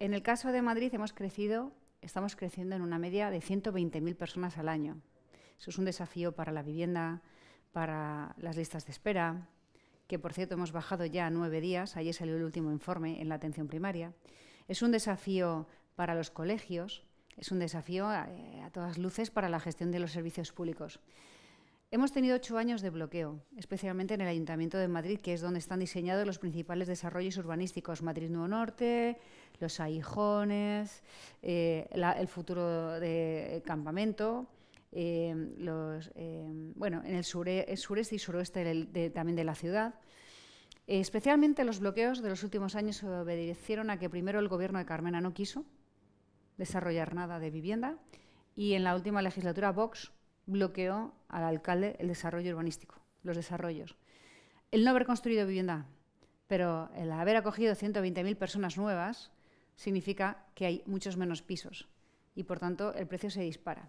En el caso de Madrid hemos crecido, estamos creciendo en una media de 120.000 personas al año. Eso es un desafío para la vivienda, para las listas de espera, que por cierto hemos bajado ya a nueve días, ayer salió el último informe en la atención primaria. Es un desafío para los colegios, es un desafío eh, a todas luces para la gestión de los servicios públicos. Hemos tenido ocho años de bloqueo, especialmente en el Ayuntamiento de Madrid, que es donde están diseñados los principales desarrollos urbanísticos, Madrid Nuevo Norte, los Aijones, eh, el futuro de eh, campamento, eh, bueno, en el, sureste y suroeste también de la ciudad. especialmente los bloqueos de los últimos años se obedecieron a que primero el gobierno de Carmena no quiso desarrollar nada de vivienda y en la última legislatura Vox bloqueó al alcalde el desarrollo urbanístico, los desarrollos. El no haber construido vivienda, pero el haber acogido 120.000 personas nuevas significa que hay muchos menos pisos y, por tanto, el precio se dispara.